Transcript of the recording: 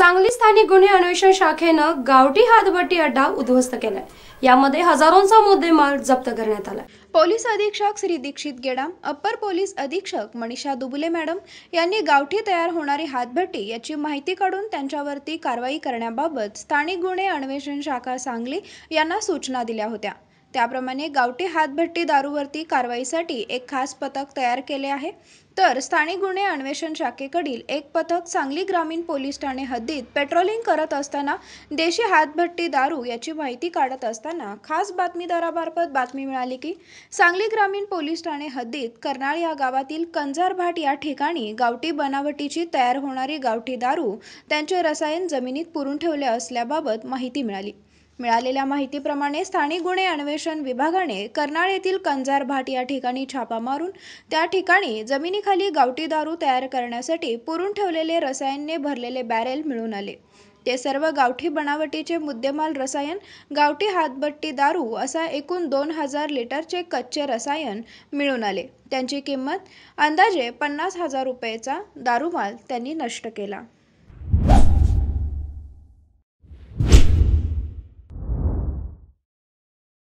सांगली स्थानिक गुन्हे अन्वेषण शाखेनं गावठी हातभट्टी अड्डा उद्ध्वस्त केलाय यामध्ये हजारोंचा मुद्देमाल जप्त करण्यात आला पोलीस अधीक्षक श्री दीक्षित गेडा अप्पर पोलीस अधीक्षक मनीषा दुबुले मॅडम यांनी गावठी तयार होणारी हातभट्टी याची माहिती काढून त्यांच्यावरती कारवाई करण्याबाबत स्थानिक गुन्हे अन्वेषण शाखा सांगली यांना सूचना दिल्या होत्या त्याप्रमाणे गावठी हातभट्टी दारूवरती कारवाईसाठी एक खास पथक तयार केले आहे तर स्थानिक गुन्हे अन्वेषण शाखेकडील एक पथक सांगली ग्रामीण पोलीस ठाणे हद्दीत पेट्रोलिंग करत असताना देशी हातभट्टी दारू याची माहिती काढत असताना खास बातमीदारामार्फत बातमी मिळाली की सांगली ग्रामीण पोलीस ठाणे हद्दीत कर्नाळ या गावातील भाट या ठिकाणी गावठी बनावटीची तयार होणारी गावठी दारू त्यांचे रसायन जमिनीत पुरून ठेवले असल्याबाबत माहिती मिळाली मिळालेल्या माहितीप्रमाणे स्थानिक गुन्हे अन्वेषण विभागाने कर्नाळ येथील कंजार भाट या ठिकाणी छापा मारून त्या ठिकाणी जमिनीखाली गावठी दारू तयार करण्यासाठी पुरून ठेवलेले रसायनने भरलेले बॅरेल मिळून आले ते सर्व गावठी बनावटीचे मुद्देमाल रसायन गावठी हातबट्टी दारू असा एकूण दोन हजार लिटरचे कच्चे रसायन मिळून आले त्यांची किंमत अंदाजे पन्नास हजार रुपयेचा दारूमाल त्यांनी नष्ट केला